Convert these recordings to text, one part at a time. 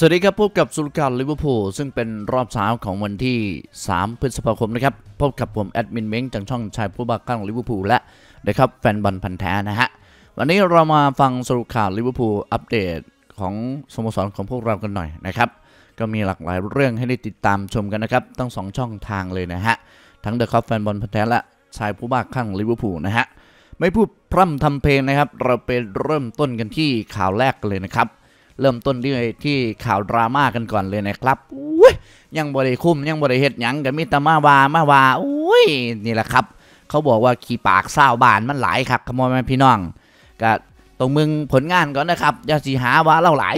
สวัสดีครับ พบกับสุลการลิเวอร์พูลซึ่งเป็นรอบเช้าของวันที่ 3 พฤษภาคมนะครับ พบกับผม แอดมินเม้งจากช่องชายผู้บ้ากั้งลิเวอร์พูลและนะครับแฟนบอลพันธะ์แท้ นะฮะ วันนี้เรามาฟังสรุปข่าวลิเวอร์พูลอัปเดตของสโมสร ของพวกเรากันหน่อยนะครับ ก็มีหลากหลายเรื่องให้ได้ติดตามชมกันนะครับทั้ง2 ช่องทางเลยนะฮะทั้งเดอะคอปแฟนบอลพันธะ์แท้และชายผู้บ้ากั้งลิเวอร์พูลนะฮะไม่พูดพร่ำทำเพลงนะครับ เราไปเริ่มต้นกันที่ข่าวแรกเลยนะครับเริ่มต้นที่ที่ข่าวดราม่ากันก่อนเลยนะครับอุ้ยยังบริคุ้มยังบริเห็ดยังกับมิตรมาวามาวาอุ้ยนี่แหละครับ เขาบอกว่าขี่ปากเศร้าบานมันหลายครับขโมยมาพี่น้องก็ตรงมึงผลงานก่อนนะครับยาสีหาว่าเล่าหลาย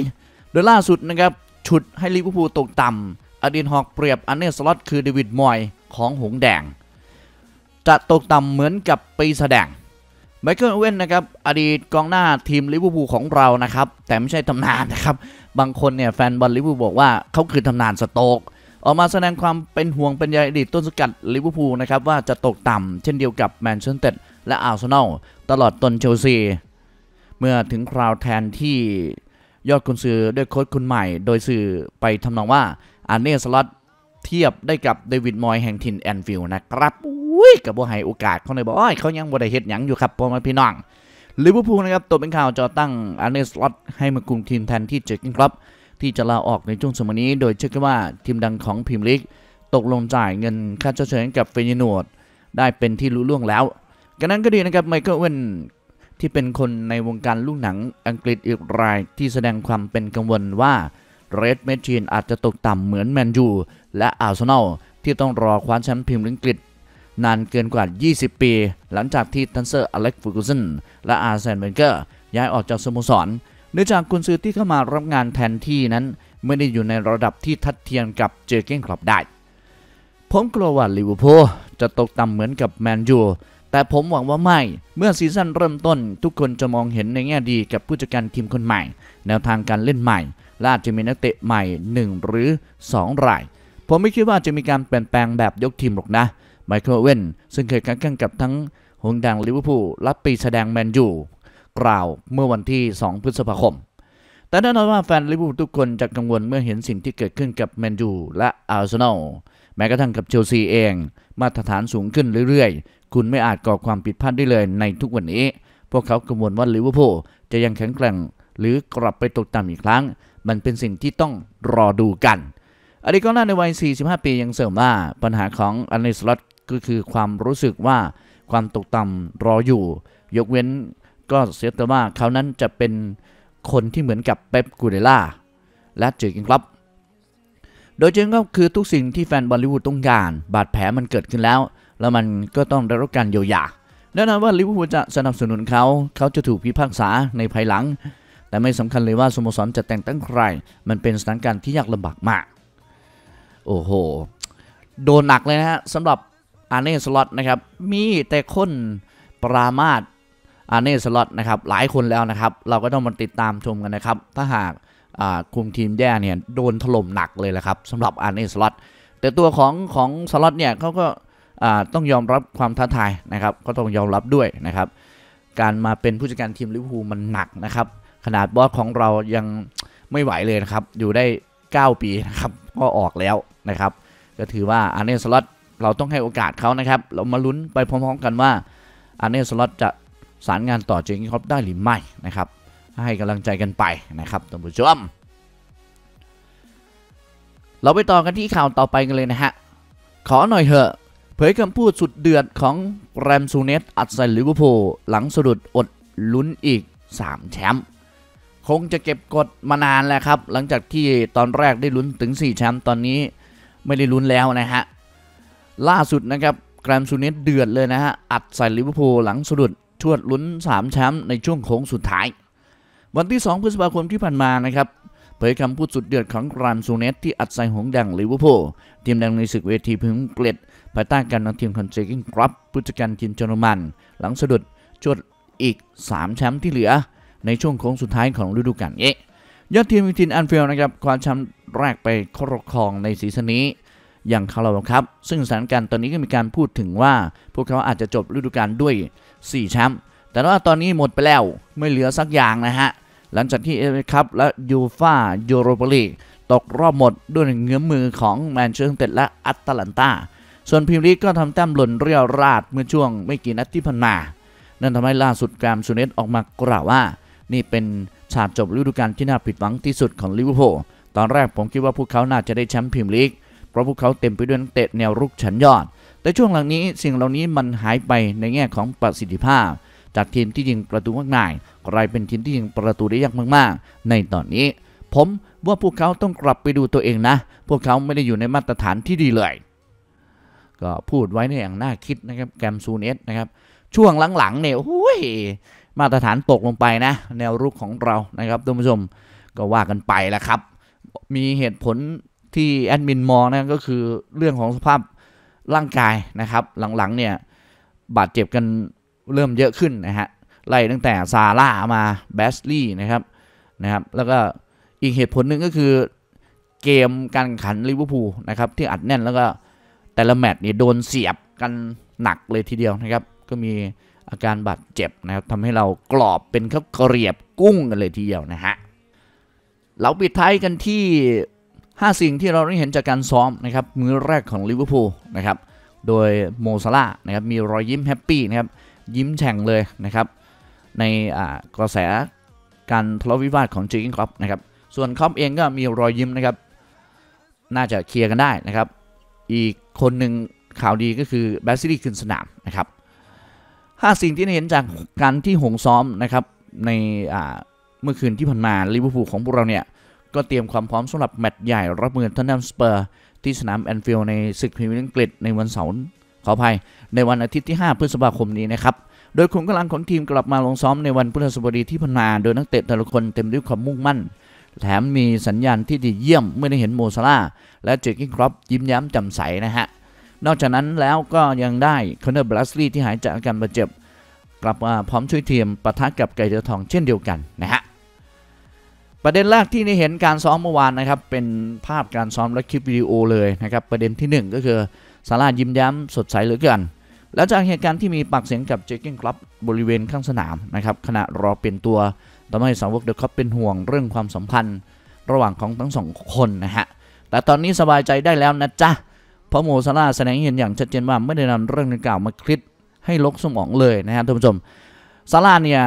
โดยล่าสุดนะครับชุดให้ลิเวอร์พูลตกต่ำอดีนฮอกเปรียบอันเนสล็อตคือเดวิด มอย ของหงแดง จะตกต่ำเหมือนกับปีแสดงไมเคิลเว่นนะครับอดีตกองหน้าทีมลิเวอร์พูลของเรานะครับ แต่ไม่ใช่ตำนานนะครับ บางคนเนี่ยแฟนบอลลิเวอร์พูลบอกว่าเขาคือตำนานสโต๊กออกมาแสดงความเป็นห่วงเป็นใยอดีตต้นสกัดลิเวอร์พูลนะครับ ว่าจะตกต่ำเช่นเดียวกับแมนเชสเตอร์และอาร์เซนอลตลอดตนเชลซีเมื่อถึงคราวแทนที่ยอดคุณซื้อด้วยโค้ชคนใหม่ โดยสื่อไปทำนองว่า อาร์เน่สล็อตเทียบได้กับเดวิดมอยแห่งทินแอนฟิลด์นะครับยกับบไฮห้โอกาส เขาเลยบอกอ้ยเขายังบ่ได้เฮ็ดหยังอยู่ครับพ่อแม่พี่น้องลิเวอร์พูลนะครับตัวเป็นข่าวจอตั้งอันเนสลอตให้มาคุมทีมแทนที่เจอกันครับ ที่จะลาออกในช่วงสมัยนี้ โดยเชื่อกันว่าทีมดังของพิมลิกตกลงจ่ายเงินค่าเฉยกับเฟยนวดได้เป็นที่รู้ล่วงแล้วกันนั้นก็ดีนะครับไมเคิลเวนที่เป็นคนในวงการลูกหนังอังกฤษอีกรายที่แสดงความเป็นกังวลว่าเรดเมชชีนอาจจะตกต่ำเหมือนแมนยูและอาร์เซนอลที่ต้องรอคว้าแชมป์พิมลิ์งกฤษนานเกินกว่า 20 ปี หลังจากที่ทันเซอร์ อเล็กฟูกุซันและอาร์เซนเบนเกอร์ ย้ายออกจากสโมสร เนื่องจากกุนซือที่เข้ามารับงานแทนที่นั้น ไม่ได้อยู่ในระดับที่ทัดเทียมกับเจอเก้งคลับได้ ผมกลัวว่าลิเวอร์พูลจะตกต่ำเหมือนกับแมนยู แต่ผมหวังว่าไม่ เมื่อซีซั่นเริ่มต้น ทุกคนจะมองเห็นในแง่ดีกับผู้จัดการทีมคนใหม่ แนวทางการเล่นใหม่ล่าจะมีนักเตะใหม่ 1 หรือ 2 ราย ผมไม่คิดว่าจะมีการเปลี่ยนแปลงแบบยกทีมหรอกนะไมเคิลเวนซึ่งเคยค้าแข่งกับทั้งหงดังลิเวอร์พูลรับปีแสดงแมนยูกล่าวเมื่อวันที่ 2 พฤษภาคม แต่แน่นอนว่าแฟนลิเวอร์พูลทุกคนจะกังวลเมื่อเห็นสิ่งที่เกิดขึ้นกับแมนยูและอาร์เซนอลแม้กระทั่งกับเชลซีเอง มาตรฐานสูงขึ้นเรื่อยๆคุณไม่อาจก่อความผิดพลาดได้เลยในทุกวันนี้ พวกเขากังวลว่าลิเวอร์พูลจะยังแข็งแกร่งหรือกลับไปตกต่ำอีกครั้ง มันเป็นสิ่งที่ต้องรอดูกันอดีตกองหน้าในวัย45ปียังเสริมว่าปัญหาของอันเนสลอตก็คือความรู้สึกว่าความตกต่ำรออยู่ ยกเว้นก็เสียแต่ว่าเขานั้นจะเป็นคนที่เหมือนกับเป๊ป กูเดล่า และเจอกินครับ โดยจริงก็คือทุกสิ่งที่แฟนบอลลิวูดต้องการ บาดแผลมันเกิดขึ้นแล้ว แล้วมันก็ต้องได้รับการเยียวยาแน่นอนว่าลิเวอร์พูลจะสนับสนุนเขา เขาจะถูกพิพากษาในภายหลัง แต่ไม่สำคัญเลยว่าสโมสรจะแต่งตั้งใคร มันเป็นสถานการณ์ที่ยากลำบากมาก โอ้โห โดนหนักเลยนะฮะสำหรับอาร์เน่สล็อตนะครับมีแต่คนปรามาตอาร์เน่สล็อตนะครับหลายคนแล้วนะครับ เราก็ต้องมาติดตามชมกันนะครับ ถ้าหากคุมทีมแย่เนี่ยโดนถล่มหนักเลยแหละครับสำหรับอาร์เน่สล็อตแต่ตัวของของสล็อตเนี่ยเขาก็ต้องยอมรับความท้าทายนะครับก็ต้องยอมรับด้วยนะครับการมาเป็นผู้จัดการทีมลิเวอร์พูลมันหนักนะครับขนาดบอสของเรายังไม่ไหวเลยนะครับอยู่ได้ 9 ปีนะครับก็ออกแล้วนะครับก็ถือว่าอาร์เน่สล็อตเราต้องให้โอกาสเขานะครับ เรามาลุ้นไปพร้อมๆกันว่าอันเนสล็อตจะสารงานต่อเจงครอปได้หรือไม่นะครับ ให้กำลังใจกันไปนะครับท่านผู้ชม เราไปต่อกันที่ข่าวต่อไปกันเลยนะฮะขอหน่อยเถอะเผยคำพูดสุดเดือดของแรมซูเนตอัดใส่ลิเวอร์พูลหลังสะดุดอดลุ้นอีก3แชมป์คงจะเก็บกดมานานแล้วครับ หลังจากที่ตอนแรกได้ลุ้นถึง4แชมป์ตอนนี้ไม่ได้ลุ้นแล้วนะฮะล่าสุดนะครับแกรมซูเนตเดือดเลยนะฮะอัดใส่ลิเวอร์พูลหลังสะดุดชวดลุ้น3แชมป์ในช่วงโค้งสุดท้าย วันที่ 2 พฤษภาคมที่ผ่านมานะครับเผยคำพูดสุดเดือดของกรามซูเนตที่อัดใส่หงดังลิเวอร์พูลทีมดังในศึกเวทีพื้นเกล็ด ภายใต้การนำทีมคอนเซกิ้งกรับผู้จัดการทีมจอรมันหลังสะดุดชวดอีก3แชมป์ที่เหลือในช่วงโค้งสุดท้ายของฤดูกาลเี้ยอดทีมวิทินอันเฟลนะครับคว้าแชมป์แรกไปครองในซีซั่นนี้อย่างคาราวครับ ซึ่งสถานการณ์ตอนนี้ก็มีการพูดถึงว่าพวกเขาอาจจะจบฤดูกาลด้วย4แชมป์ แต่ว่าตอนนี้หมดไปแล้วไม่เหลือสักอย่างนะฮะ หลังจากที่เอฟคัพและยูฟายูโรปาลีกตกรอบหมดด้วยเงื้อมือของแมนเชสเตอร์ยูไนเต็ดและอัตแลนตาส่วนพิมลีกก็ทำแต้มหล่นเรียวราดเมื่อช่วงไม่กี่นัดที่ผ่านมา นั่นทำให้ล่าสุดกรมสุเนตออกมากล่าวว่า นี่เป็นฉากจบฤดูกาลที่น่าผิดหวังที่สุดของลิเวอร์พูล ตอนแรกผมคิดว่าพวกเขาน่าจะได้แชมป์พิมลีกเพราะพวกเขาเต็มไปด้วยนักเตะแนวรุกชั้นยอด แต่ช่วงหลังนี้สิ่งเหล่านี้มันหายไปในแง่ของประสิทธิภาพ จากทีมที่ยิงประตูมากมายกลายเป็นทีมที่ยิงประตูได้ยากมากๆ ในตอนนี้ ผมว่าพวกเขาต้องกลับไปดูตัวเองนะ พวกเขาไม่ได้อยู่ในมาตรฐานที่ดีเลย ก็พูดไว้ในอย่างน่าคิดนะครับแกมซูเนสนะครับ ช่วงหลังๆเนี่ยโอ้ยมาตรฐานตกลงไปนะ แนวรุกของเรานะครับท่านผู้ชมก็ว่ากันไปแล้วครับ มีเหตุผลที่แอดมินมองนะก็คือเรื่องของสภาพร่างกายนะครับ หลัง ๆ เนี่ย บาดเจ็บ กันเริ่มเยอะขึ้นนะฮะไล่ตั้งแต่ซาร่า มา แบสลี่นะครับนะครับ แล้วก็ อีก เหตุผลหนึ่งก็คือเกมการขันลิเวอร์พูลนะครับ ที่อัดแน่นแล้วก็ แต่ละแมตช์เนี่ยโดนเสียบกันหนักเลยทีเดียวนะครับ ก็มีอาการบาดเจ็บนะครับทำให้เรากรอบเป็นข้าวเกรียบกุ้งกันเลยทีเดียวนะฮะเราปิดท้ายกันที่5สิ่งที่เราได้เห็นจากการซ้อมนะครับมือแรกของลิเวอร์พูลนะครับโดยโมซาลานะครับมีรอยยิ้มแฮปปี้นะครับยิ้มแฉ่งเลยนะครับในกระแสการทะเลาะวิวาทของจิกิงครอปนะครับส่วนครอปเองก็มีรอยยิ้มนะครับน่าจะเคลียร์กันได้นะครับอีกคนหนึ่งข่าวดีก็คือแบซิลี่ขึ้นสนามนะครับ5สิ่งที่เห็นจากการที่หงซ้อมนะครับในเมื่อคืนที่ผ่านมาลิเวอร์พูลของพวกเราเนี่ยก็เตรียมความพร้อมสำหรับแมตช์ใหญ่รับมือทันนัมสเปอร์ที่สนามแอนฟิลด์ในศึกพรีเมียร์อังกฤษในวันเสาร์ขออภัย ในวันอาทิตย์ที่5พฤษภาคมนี้นะครับ โดยขุมกาลังของทีมกลับมาลงซ้อมในวันพฤหัสบดีที่พนาโดยนักเตะแต่ละคนเต็มด้วยความมุ่งมั่น แถมมีสัญญาณที่ดีเยี่ยมเมื่อได้เห็นโมซาลาและเจคกิ้งครอปยิ้มย้ำจำใสนะฮะนอกจากนั้นแล้วก็ยังได้คอนเนอร์บลัสลีที่หายจากอาการบาดเจ็บ กลับมาพร้อมช่วยทีมปะทะกับไก่เดือทองเช่นเดียวกันนะฮะประเด็นแรกที่ได้เห็นการซ้อมเมื่อวานนะครับเป็นภาพการซ้อมและคลิปวิดีโอเลยนะครับ ประเด็นที่ 1 ก็คือซารายิ้มย้มสดใสเหลือเกินหลังจากเหตุการณ์ที่มีปากเสียงกับเจคกิ้งครับบริเวณข้างสนามนะครับ ขณะรอเปลี่ยนตัวทำให้สาวกเดอะครับเป็นห่วงเรื่องความสัมพันธ์ระหว่างของทั้งสองคนนะฮะแต่ตอนนี้สบายใจได้แล้วนะจ๊ะเพราะโมซาราแสดงเห็นอย่างชัดเจนว่าไม่ได้นำเรื่องดังกล่าวมาคิดให้ลกสมองเลยนะฮะท่านผู้ชมซาลาเนี่ย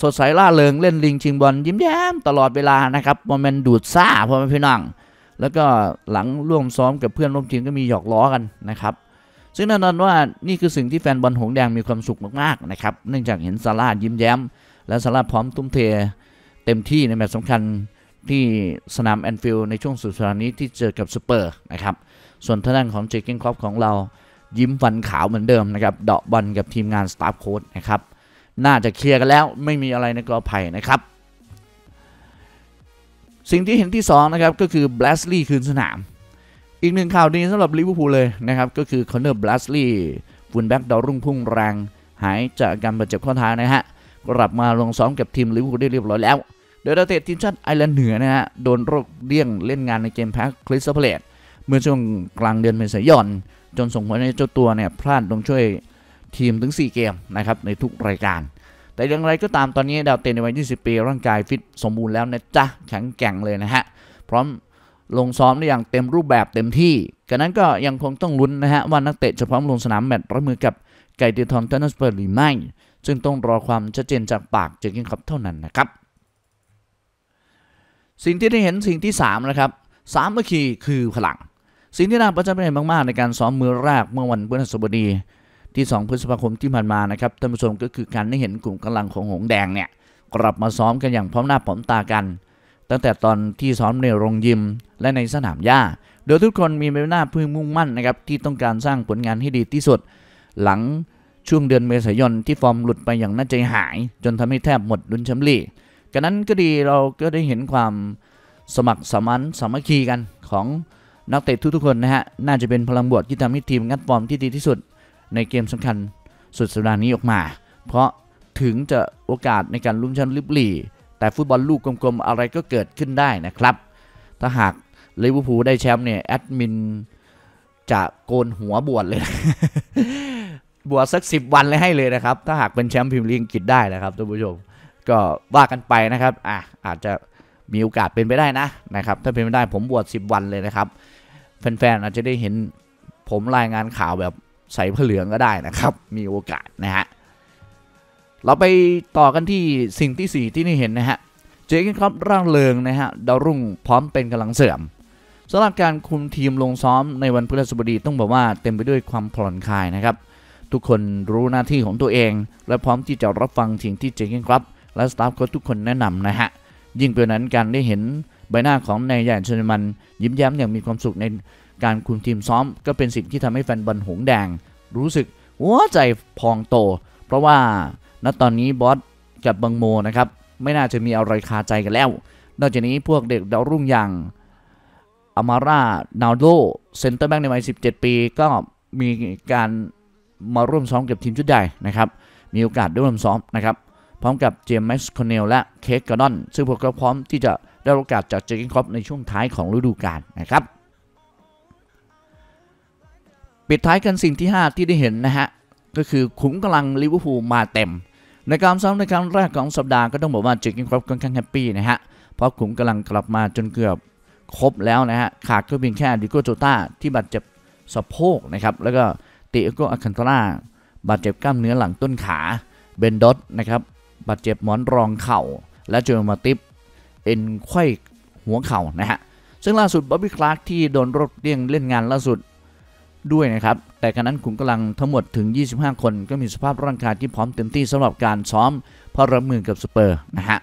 สดใสล่าเริงเล่นลิงชิงบอลยิ้มแย้มตลอด เวลานะครับมันเป็นดูดซ่า พอมันพี่น้องแล้วก็หลังร่วมซ้อมกับเพื่อน ร่วมทีมก็มี หยอกล้อกันนะครับ ซึ่งแน่นอนว่า นี่คือสิ่งที่แฟนบอลหงแดงมีความสุขมาก ๆ นะครับเนื่องจากเห็นซาลายิ้มแย้ม และซาลาพร้อมทุ่มเทเต็มที่ในแมตช์สำคัญที่สนามแอนฟิลด์ในช่วงสุดสัปดาห์นี้ที่เจอกับสเปอร์นะครับส่วนทางั่งของเจคเกนครอปของเรายิ้มฟันขาวเหมือนเดิมนะครับเดาะบอลกับทีมงานสตาฟโค้ดนะครับน่าจะเคลียร์กันแล้วไม่มีอะไรในกอไัยนะครับ สิ่งที่เห็นที่2นะครับก็คือแบลสลีย์คืนสนาม อีกหนึ่งข่าวดีสำหรับลิเวอร์พูลเลยนะครับ ก็คือคอนเนอร์แบลสลีย์ฟุนแบ็กดาวรุ่งพุ่งแรง หายจากการบาดเจ็บข้อเท้านะฮะกลับมาลงซ้อมกับทีมลิเวอร์พูลได้เรียบร้อยแล้ว โดยดาวเตะทีมชาติไอร์แลนด์เหนือนะฮะโดนโรคเลี่ยงเล่นงานในเกมแพ้คริสตัลเพลตเมื่อช่วงกลางเดือนเมษายนจนส่งผลให้เจ้าตัวเนี่ยพลาดลงช่วยทีมถึง 4 เกมนะครับในทุกรายการแต่อย่างไรก็ตามตอนนี้ดาวเตนในวัย 20 ปี ร่างกายฟิตสมบูรณ์แล้วนะจ๊ะแข็งแกร่งเลยนะฮะ พร้อมลงซ้อมได้อย่างเต็มรูปแบบเต็มที่กันนั้นก็ยังคงต้องลุ้นนะฮะว่านักเตะจะพร้อมลงสนามแมตช์รับมือกับไกเดทอนเทนนิสเปอร์หรือไม่ ซึ่งต้องรอความชัดเจนจากปาก เจอกินครับเท่านั้นนะครับ สิ่งที่ได้เห็นสิ่งที่3นะครับสามเมื่อคีคือพลัง สิ่งที่น่าประทับใจมากๆในการซ้อมมือแรกเมื่อวันพฤหัสบดีที่2พฤษภาคมที่ผ่านมา นะครับท่านผู้ชมก็คือการได้เห็นกลุ่มกำลังของหงแดงเนี่ยกลับมาซ้อมกันอย่างพร้อมหน้าพร้อมตากัน ตั้งแต่ตอนที่ซ้อมในโรงยิม และในสนามหญ้า โดยทุกคนมีใบหน้าพึ่งมุ่งมั่น นะครับ ที่ต้องการสร้างผลงานให้ดีที่สุด หลังช่วงเดือนเมษายนที่ฟอร์มหลุดไปอย่างน่าใจหาย จนทำให้แทบหมดดุนชมลีกันนั้นก็ดีเราก็ได้เห็นความสมัครสมันสามัคคีกันของนักเตะทุกๆคนนะฮะน่าจะเป็นพลังบวกที่ทำให้ทีมงัดฟอร์มที่ดีที่สุดในเกมสำคัญสุดสัปดาห์นี้ออกมา เพราะถึงจะโอกาสในการ ลุ้นแชมป์ลิบลีแต่ฟุตบอลลูก กลม ๆ อะไรก็เกิดขึ้นได้นะครับ ถ้าหากลิเวอร์พูลได้แชมป์เนี่ยแอดมิน จะโกนหัวบวชเลย บวชสักสิบวันเลยให้เลยนะครับ ถ้า หาก เป็นแชมป์พิมพร์ลีกอังกฤษ ได้ นะครับท่านผู้ชมก็ว่ากันไปนะครับอ่ะอาจจะมีโอกาสเป็นไปได้นะนะครับถ้าเป็นไปได้ผมบวช10 วันเลยนะครับ แฟนๆอาจจะได้เห็นผมรายงานข่าวแบบใส่ผ้าเหลืองก็ได้นะครับมีโอกาสนะฮะเราไปต่อกันที่สิ่งที่ 4 ที่นี่เห็นนะฮะเจคินครับร่างเริงนะฮะดาวรุ่งพร้อมเป็นกำลังเสริมสำหรับการคุมทีมลงซ้อมในวันพฤหัสบดีต้องบอกว่าเต็มไปด้วยความผ่อนคลายนะครับ ทุกคนรู้หน้าที่ของตัวเอง และพร้อมที่จะรับฟังสิ่งที่เจคินครับ และสตาฟโค้ชทุกคนแนะนำนะฮะยิ่งไปนั้นการได้เห็นใบหน้าของนายใหญ่ชนมัน ยิ้มแย้มอย่างมีความสุขในการคุมทีมซ้อมก็เป็นสิ่งที่ทำให้แฟนบอลหงแดง รู้สึกหัวใจพองโต เพราะว่าณตอนนี้บอสกับบังโมนะครับ ไม่น่าจะมีอะไรคาใจกันแล้วนอกจากนี้พวกเด็กดาวรุ่งอย่างอามาร่า นาโดเซนเตอร์แบ็กในวัย17 ปีก็มีการมาร่วมซ้อมกับทีมชุดใหญ่นะครับ มีโอกาสได้ร่วมซ้อมนะครับ พร้อมกับเจมส์แมคอนเนลและเคสกาดอนซึ่งพวกเขาพร้อมที่จะได้โอกาสจากเจคินคอปในช่วงท้ายของฤดูกาลนะครับปิดท้ายกันสิ่งที่ 5 ที่ได้เห็นนะฮะ ก็คือขุมกำลังลิเวอร์พูลมาเต็ม ในการซ้อมในครั้งแรกของสัปดาห์ก็ต้องบอกว่าเจคินครับค่อนข้างแฮปปี้นะฮะ เพราะขุมกำลังกลับมาจนเกือบครบแล้วนะฮะ ขาดก็เพียงแค่ดิโกโจต้าที่บาดเจ็บสะโพกนะครับ แล้วก็ ติโกอาคันตราบาดเจ็บกล้ามเนื้อหลังต้นขาเบนดอสนะครับบาดเจ็บหมอนรองเข่าและเจอมาติปเอ็นไข้หัวเข่านะฮะซึ่งล่าสุดบ๊อบบี้คลาร์กที่โดนรถเลี่ยงเล่นงานล่าสุดด้วยนะครับ แต่การนั้นขุมกำลังทั้งหมดถึง 25 คนก็มีสภาพร่างกายที่พร้อมเต็มที่สำหรับการซ้อมเพื่อรับมือกับสเปอร์ นะฮะ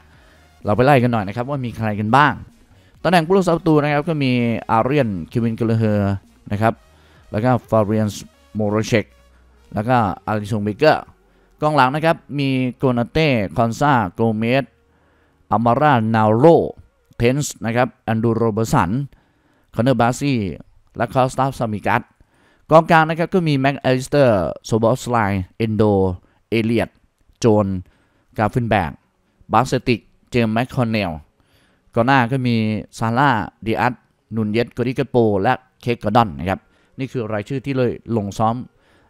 เราไปไล่กันหน่อยนะครับ ว่ามีใครกันบ้างตำแหน่งผู้รักษาประตูนะครับก็มี อาเรียนคิวินกลเฮอร์นะครับ แล้วก็ ฟาเรียนโมโรเชกแล้วก็ อาริซงเบเกอร์กองหลังนะครับมีโกนาเต้คอนซาโกเมสอามารานาโรเทนส์นะครับแอนดูโรเบสันคอนเนอร์บาซี่และคาสตาฟซามิกัสกองกลางนะครับก็มี แม็กอลิสเตอร์ โซบอสไลน์เอนโดเอเลียด โจน กาฟินแบกบาสติกเจมแมคคอนเนลก่อนหน้าก็มี ซาร่าดิอัตนุนเยตกอริกโป และเคกกอดอน นะครับ นี่คือรายชื่อที่เลยลงซ้อม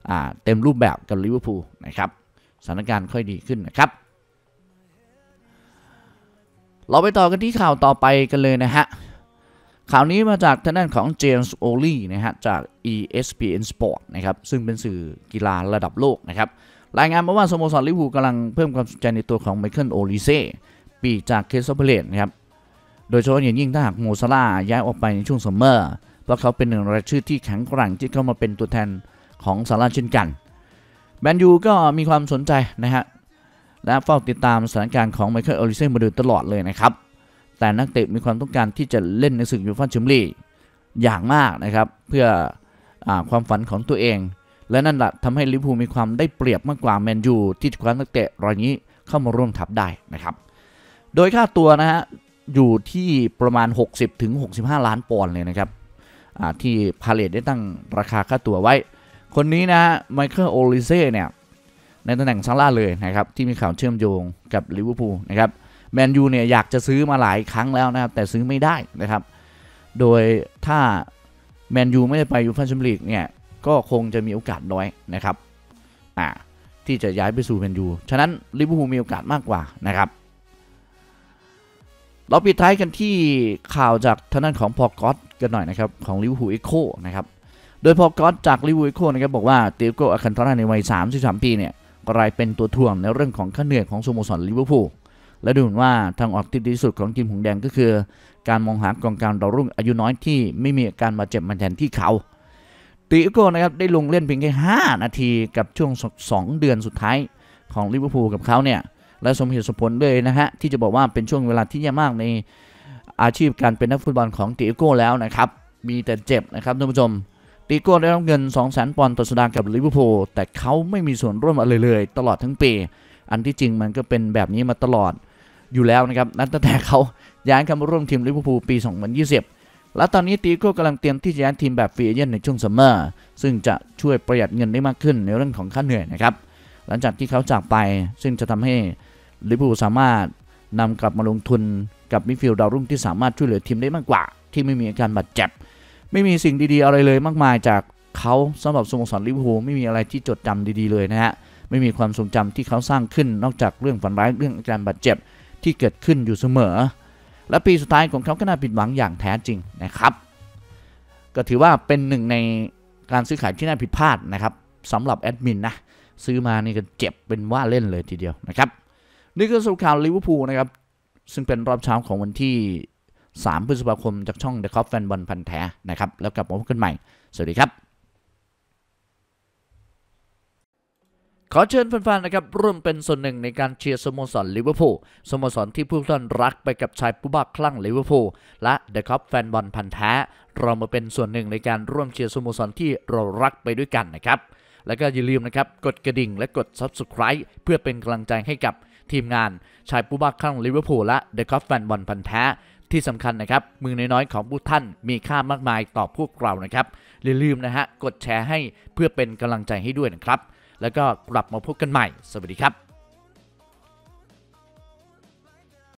อเต็มรูปแบบกับ ลิเวอร์พูลนะครับสถานการณ์ค่อยดีขึ้นนะครับ เราไปต่อกันที่ข่าวต่อไปกันเลยนะฮะข่าวนี้มาจากทางด้านของเจมส์โอลีนะฮะจาก ESPN Sport นะครับซึ่งเป็นสื่อกีฬาระดับโลกนะครับ รายงานมาว่า สโมสรลิเวอร์พูลกำลังเพิ่มความสนใจในตัวของไมเคิลโอลิเซ่ปีจากเคสเซ์เลนนะครับโดยเฉพาะอย่างยิ่งถ้าหากโมซาร่าย้ายออกไปในช่วงซัมเมอร์เพราะเขาเป็นหนึ่งรายชื่อที่แข็งแกร่งที่เข้ามาเป็นตัวแทนของซาร่าเช่นกันแมนยูก็มีความสนใจนะฮะและเฝ้าติดตามสถานการณ์ของไมเคิลโอลิเซ่มาโดยตลอดเลยนะครับแต่นักเตะมีความต้องการที่จะเล่นในศึกยูฟ่าแชมเปี้ยนลีอย่างมากนะครับเพื่ออความฝันของตัวเอง และนั่นแหละทำให้ลิเวอร์พูลมีความได้เปรียบมากกว่าแมนยูที่คว้านักเตะรายนี้เข้ามาร่วมทัพได้นะครับ โดยค่าตัวนะฮะอยู่ที่ประมาณ 60-65 ล้านปอนด์เลยนะครับ ที่พาเลตได้ตั้งราคาค่าตัวไว้ คนนี้นะไมเคิลโอลิเซ่เนี่ยในตำแหน่งซังล่าเลยนะครับที่มีข่าวเชื่อมโยงกับลิเวอร์พูลนะครับแมนยูเนี่ยอยากจะซื้อมาหลายครั้งแล้วนะครับ แต่ซื้อไม่ได้นะครับ โดยถ้าแมนยูไม่ได้ไปยูฟ่าแชมเปี้ยนลีกเนี่ยก็คงจะมีโอกาสน้อยนะครับอ่าที่จะย้ายไปสู่แมนยูฉะนั้นลิเวอร์พูลมีโอกาสมากกว่านะครับ เราปิดท้ายกันที่ข่าวจากทานั้านของพอกอตกันหน่อยนะครับของลิเวอร์พูลเอ็กโคนะครับโดยพอกอตจากลิเวอร์พูลโคนะครับบอกว่าเตียโกอาคันทราในวัย 33 ปีเนี่ยกลายเป็นตัวถ่วงในเรื่องของค่าเหนื่อยของสโมสรลิเวอร์พูลและดูเหมือนว่าทางออกที่ดีที่สุดของทีมหงแดงก็คือการมองหากองกลางดาวรุ่งอายุน้อยที่ไม่มีอาการบาดเจ็บมาแทนที่เขา ติโก้ นะครับ ได้ลงเล่นเพียงแค่5นาทีกับช่วง 2 เดือนสุดท้ายของลิเวอร์พูลกับเขาเนี่ย และสมเหตุสมผลเลยนะฮะ ที่จะบอกว่าเป็นช่วงเวลาที่แย่มากในอาชีพการเป็นนักฟุตบอลของติโก้แล้วนะครับ มีแต่เจ็บนะครับท่านผู้ชม ติโก้ได้รับเงิน 2 0 0 0 0ปอนด์ต่อสัปดาห์กับลิเวอร์พูล แต่เขาไม่มีส่วนร่วมอะไรเลย ตลอดทั้งปี อันที่จริงมันก็เป็นแบบนี้มาตลอดอยู่แล้วนะครับนับตั้งแต่เขาย้ายเข้ามาร่วมทีมลิเวอร์พูลปี 2020 และตอนนี้ตีโก้กำลังเตรียมที่จะย้ายทีมแบบฟรีเอเจนต์ในช่วงซัมเมอร์ซึ่งจะช่วยประหยัดเงินได้มากขึ้นในเรื่องของค่าเหนื่อยนะครับหลังจากที่เขาจากไปซึ่งจะทำให้ลิเวอร์พูลสามารถนำกลับมาลงทุนกับมิฟิลดาวรุ่งที่สามารถช่วยเหลือทีมได้มากกว่า ที่ไม่มีอาการบาดเจ็บ ไม่มีสิ่งดีๆอะไรเลย มากมาย จากเขาสำหรับสโมสรลิเวอร์พูลไม่มีอะไรที่จดจำดี ๆเลยนะฮะไม่มีความทรงจำที่เขาสร้างขึ้น นอกจากเรื่องฝันร้ายเรื่องอาการบาดเจ็บที่เกิดขึ้นอยู่เสมอ และปีสุดท้ายของเขาก็น่าผิดหวังอย่างแท้จริงนะครับ ก็ถือว่าเป็นหนึ่งในการซื้อขายที่น่าผิดพลาดนะครับสำหรับ แอดมินนะซื้อมานี่ก็เจ็บเป็นว่าเล่นเลยทีเดียวนะครับนี่คือสุปข่าว ลิเวอร์พูลนะครับซึ่งเป็นรอบเช้าของวันที่ 3 พฤษภาคมจากช่อง The Cop Fan บอลพันแท้นะครับแล้วกลับมาพบกันใหม่สวัสดีครับขอเชิญแฟนๆนะครับ ร่วมเป็นส่วนหนึ่งในการเชียร์สโมสรลิเวอร์พูลสโมสรที่ผู้ท่านรักไปกับชายผู้บ้าคลั่งลิเวอร์พูลและเดอะคัพแฟนบอลพันธะเรามาเป็นส่วนหนึ่งในการร่วมเชียร์สโมสรที่เรารักไปด้วยกันนะครับ และก็อย่าลืมนะครับกดกระดิ่งและกด subscribe เพื่อเป็นกำลังใจให้กับทีมงานชายผู้บ้าคลั่งลิเวอร์พูลและเดอะคัพแฟนบอลพันธะที่สำคัญนะครับมือน้อยๆของผู้ท่านมีค่ามากมายต่อพวกเรานะครับอย่าลืมนะฮะกดแชร์ให้เพื่อเป็นกำลังใจให้ด้วยนะครับแล้วก็กลับมาพบกันใหม่ สวัสดีครับ